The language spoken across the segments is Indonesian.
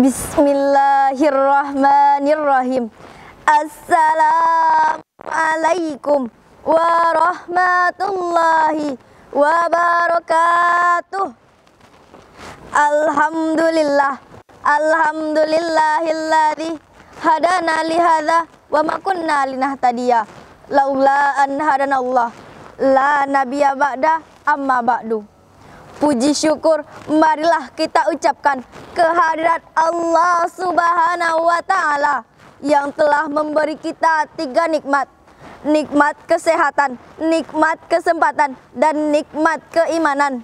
Bismillahirrahmanirrahim. Assalamualaikum warahmatullahi wabarakatuh. Alhamdulillah. Alhamdulillahilladzi hadana li hadza wa ma kunna linahtadiya laula an hadana Allah la nabiyya ba'da amma ba'du Puji syukur marilah kita ucapkan kehadirat Allah subhanahu wa ta'ala Yang telah memberi kita tiga nikmat Nikmat kesehatan, nikmat kesempatan, dan nikmat keimanan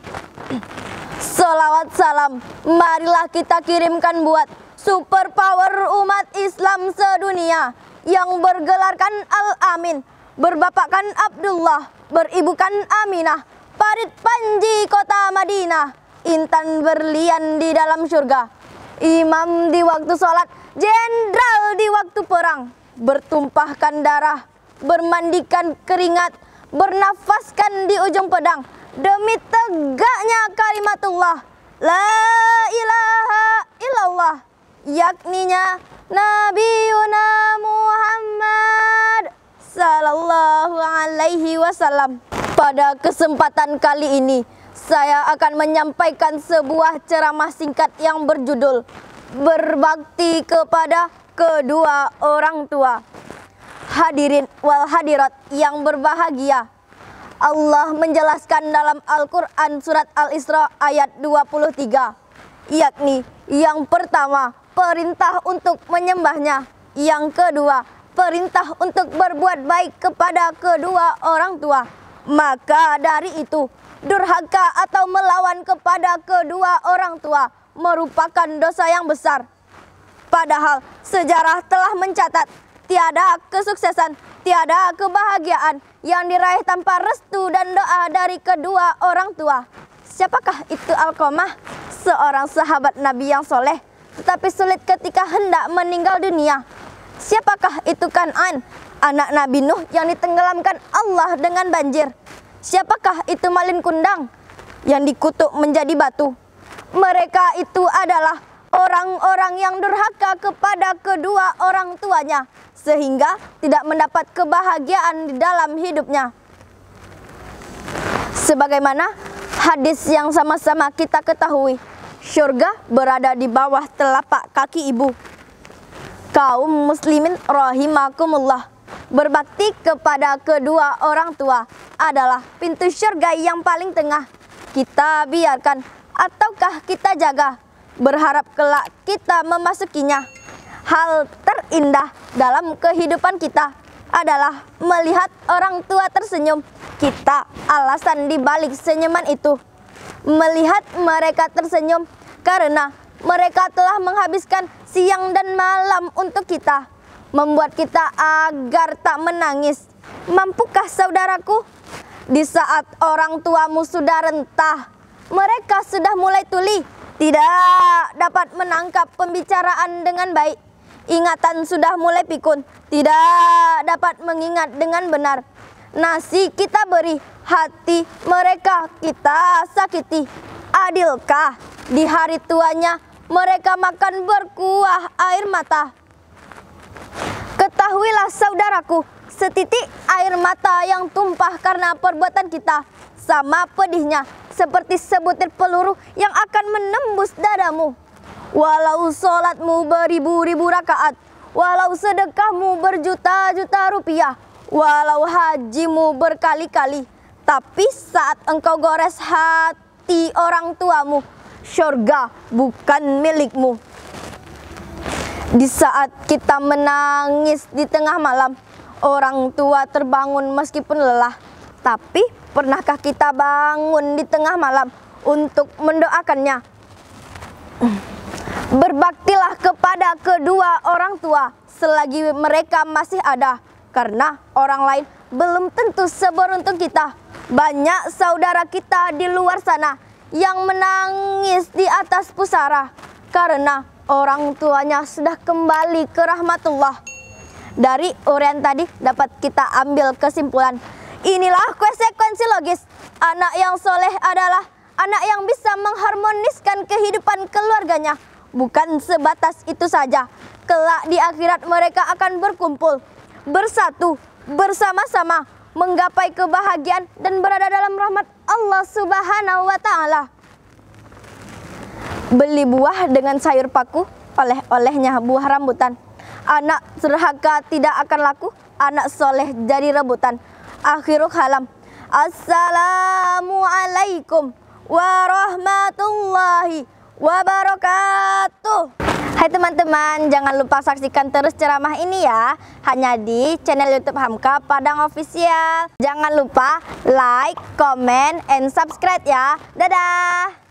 Salawat salam marilah kita kirimkan buat superpower umat Islam sedunia Yang bergelarkan Al-Amin Berbapakkan Abdullah, beribukan Aminah Parit Panji kota Madinah Intan berlian di dalam surga Imam di waktu sholat Jenderal di waktu perang Bertumpahkan darah Bermandikan keringat Bernafaskan di ujung pedang Demi tegaknya kalimatullah La ilaha illallah Yakninya Nabi Muhammad Sallallahu alaihi wasallam pada kesempatan kali ini, saya akan menyampaikan sebuah ceramah singkat yang berjudul Berbakti kepada kedua orang tua. Hadirin wal hadirat yang berbahagia, Allah menjelaskan dalam Al-Quran Surat Al-Isra ayat 23, yakni yang pertama, perintah untuk menyembahnya, yang kedua, perintah untuk berbuat baik kepada kedua orang tua maka dari itu, durhaka atau melawan kepada kedua orang tua merupakan dosa yang besar. Padahal sejarah telah mencatat tiada kesuksesan, tiada kebahagiaan yang diraih tanpa restu dan doa dari kedua orang tua. Siapakah itu Alkomah? Seorang sahabat Nabi yang soleh, tetapi sulit ketika hendak meninggal dunia. Siapakah itu Kanan, anak Nabi Nuh yang ditenggelamkan Allah dengan banjir? Siapakah itu Malin Kundang yang dikutuk menjadi batu? Mereka itu adalah orang-orang yang durhaka kepada kedua orang tuanya sehingga tidak mendapat kebahagiaan di dalam hidupnya. Sebagaimana hadis yang sama-sama kita ketahui, syurga berada di bawah telapak kaki ibu kaum muslimin rahimakumullah. Berbakti kepada kedua orang tua adalah pintu syurga yang paling tengah. Kita biarkan ataukah kita jaga? Berharap kelak kita memasukinya. Hal terindah dalam kehidupan kita adalah melihat orang tua tersenyum. Kita alasan dibalik senyuman itu. Melihat mereka tersenyum karena mereka telah menghabiskan siang dan malam untuk kita, membuat kita agar tak menangis. Mampukah saudaraku? Di saat orang tuamu sudah rentah, mereka sudah mulai tuli, tidak dapat menangkap pembicaraan dengan baik. Ingatan sudah mulai pikun, tidak dapat mengingat dengan benar. Nasi kita beri, hati mereka kita sakiti. Adilkah di hari tuanya mereka makan berkuah air mata. Ketahuilah saudaraku, setitik air mata yang tumpah karena perbuatan kita sama pedihnya seperti sebutir peluru yang akan menembus dadamu. Walau sholatmu beribu-ribu rakaat, walau sedekahmu berjuta-juta rupiah, walau hajimu berkali-kali, tapi saat engkau gores hati orang tuamu, Syurga bukan milikmu Di saat kita menangis di tengah malam Orang tua terbangun meskipun lelah Tapi pernahkah kita bangun di tengah malam Untuk mendoakannya Berbaktilah kepada kedua orang tua Selagi mereka masih ada Karena orang lain belum tentu seberuntung kita. Banyak saudara kita di luar sana yang menangis di atas pusara karena orang tuanya sudah kembali ke rahmatullah. Dari urian tadi dapat kita ambil kesimpulan. Inilah konsekuensi logis. Anak yang soleh adalah anak yang bisa mengharmoniskan kehidupan keluarganya. Bukan sebatas itu saja. Kelak di akhirat mereka akan berkumpul, bersatu, bersama-sama, menggapai kebahagiaan dan berada dalam rahmat Allah Subhanahu wa taala. Beli buah dengan sayur paku, oleh-olehnya buah rambutan. Anak serhaka tidak akan laku, anak soleh jadi rebutan. Akhirul kalam. Assalamualaikum warahmatullahi wabarakatuh. Hai teman-teman, jangan lupa saksikan terus ceramah ini ya Hanya di channel Youtube Hamka Padang Official Jangan lupa like, comment, and subscribe ya Dadah